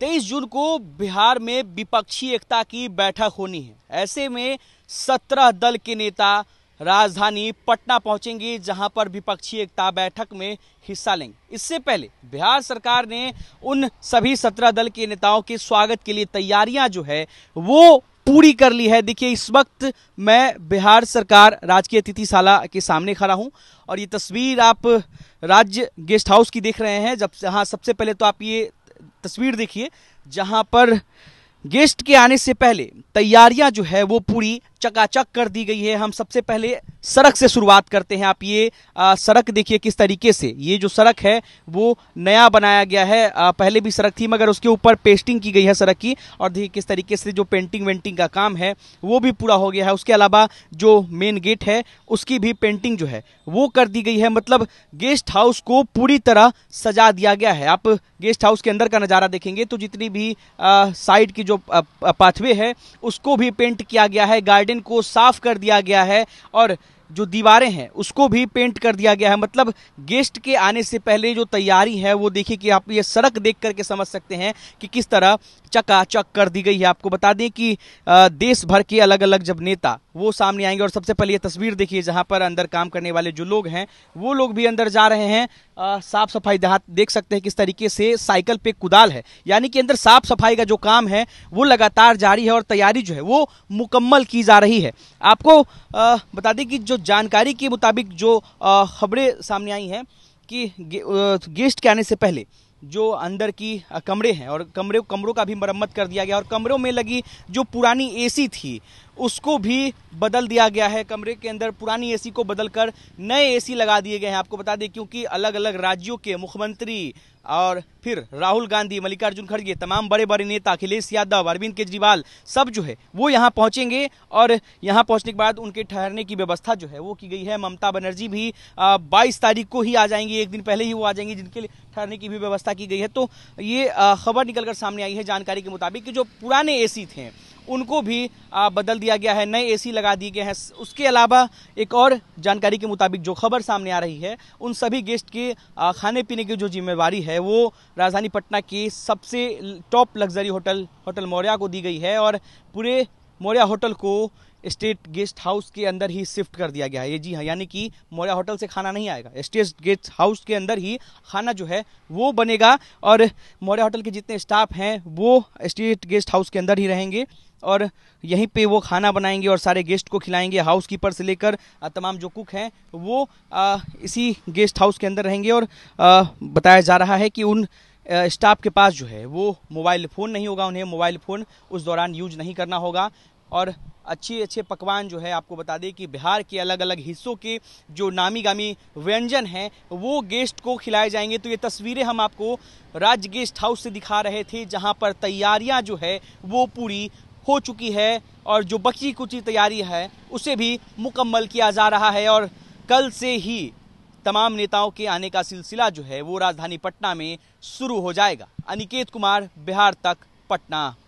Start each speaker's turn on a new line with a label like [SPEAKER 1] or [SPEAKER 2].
[SPEAKER 1] तेईस जून को बिहार में विपक्षी एकता की बैठक होनी है ऐसे में सत्रह दल के नेता राजधानी पटना पहुंचेंगे जहां पर विपक्षी एकता बैठक में हिस्सा लेंगे इससे पहले बिहार सरकार ने उन सभी सत्रह दल के नेताओं के स्वागत के लिए तैयारियां जो है वो पूरी कर ली है देखिए इस वक्त मैं बिहार सरकार राजकीय अतिथिशाला के सामने खड़ा हूं और ये तस्वीर आप राज्य गेस्ट हाउस की देख रहे हैं जब हाँ सबसे पहले तो आप ये तस्वीर देखिए जहां पर गेस्ट के आने से पहले तैयारियां जो है वो पूरी चकाचक कर दी गई है हम सबसे पहले सड़क से शुरुआत करते हैं आप ये आ, सड़क देखिए किस तरीके से ये जो सड़क है वो नया बनाया गया है आ, पहले भी सड़क थी मगर उसके ऊपर पेस्टिंग की गई है सड़क की और देखिए किस तरीके से जो पेंटिंग वेंटिंग का काम है वो भी पूरा हो गया है उसके अलावा जो मेन गेट है उसकी भी पेंटिंग जो है वो कर दी गई है मतलब गेस्ट हाउस को पूरी तरह सजा दिया गया है आप गेस्ट हाउस के अंदर का नज़ारा देखेंगे तो जितनी भी साइड की जो पाथवे है उसको भी पेंट किया गया है गार्डन गार्डन को साफ कर दिया गया है और जो दीवारें हैं उसको भी पेंट कर दिया गया है मतलब गेस्ट के आने से पहले जो तैयारी है वो देखिए कि आप ये सड़क देख करके समझ सकते हैं कि किस तरह चकाचक कर दी गई है आपको बता दें कि देश भर के अलग अलग जब नेता वो सामने आएंगे और सबसे पहले ये तस्वीर देखिए जहाँ पर अंदर काम करने वाले जो लोग हैं वो लोग भी अंदर जा रहे हैं साफ सफाई देहात देख सकते हैं किस तरीके से साइकिल पे कुदाल है यानी कि अंदर साफ सफाई का जो काम है वो लगातार जारी है और तैयारी जो है वो मुकम्मल की जा रही है आपको आ, बता दें कि जो जानकारी के मुताबिक जो खबरें सामने आई हैं कि गेस्ट के आने से पहले जो अंदर की कमरे हैं और कमरे कमरों का भी मरम्मत कर दिया गया और कमरों में लगी जो पुरानी एसी थी उसको भी बदल दिया गया है कमरे के अंदर पुरानी एसी को बदलकर नए एसी लगा दिए गए हैं आपको बता दें क्योंकि अलग अलग राज्यों के मुख्यमंत्री और फिर राहुल गांधी मल्लिकार्जुन खड़गे तमाम बड़े बड़े नेता अखिलेश यादव अरविंद केजरीवाल सब जो है वो यहाँ पहुँचेंगे और यहाँ पहुँचने के बाद उनके ठहरने की व्यवस्था जो है वो की गई है ममता बनर्जी भी बाईस तारीख को ही आ जाएंगी एक दिन पहले ही वो आ जाएंगी जिनके लिए ठहरने की भी व्यवस्था की गई है तो ये खबर निकल सामने आई है जानकारी के मुताबिक कि जो पुराने ए थे उनको भी बदल दिया गया है नए एसी लगा दिए गए हैं उसके अलावा एक और जानकारी के मुताबिक जो खबर सामने आ रही है उन सभी गेस्ट के खाने पीने की जो जिम्मेवारी है वो राजधानी पटना के सबसे top luxury hotel hotel Maurya को दी गई है और पूरे मौर्या होटल को स्टेट गेस्ट हाउस के अंदर ही शिफ्ट कर दिया गया है ये जी हाँ यानी कि मौर्या होटल से खाना नहीं आएगा स्टेट गेस्ट हाउस के अंदर ही खाना जो है वो बनेगा और मौर्या होटल के जितने स्टाफ हैं वो स्टेट गेस्ट हाउस के अंदर ही रहेंगे और यहीं पे वो खाना बनाएंगे और सारे गेस्ट को खिलाएंगे हाउस कीपर से लेकर तमाम जो कुक हैं वो आ, इसी गेस्ट हाउस के अंदर रहेंगे और आ, बताया जा रहा है कि उन स्टाफ के पास जो है वो मोबाइल फ़ोन नहीं होगा उन्हें मोबाइल फ़ोन उस दौरान यूज नहीं करना होगा और अच्छे अच्छे पकवान जो है आपको बता दें कि बिहार के अलग अलग हिस्सों के जो नामी गामी व्यंजन हैं वो गेस्ट को खिलाए जाएंगे तो ये तस्वीरें हम आपको राज्य गेस्ट हाउस से दिखा रहे थे जहाँ पर तैयारियाँ जो है वो पूरी हो चुकी है और जो बची कुची तैयारी है उसे भी मुकम्मल किया जा रहा है और कल से ही तमाम नेताओं के आने का सिलसिला जो है वो राजधानी पटना में शुरू हो जाएगा अनिकेत कुमार बिहार तक पटना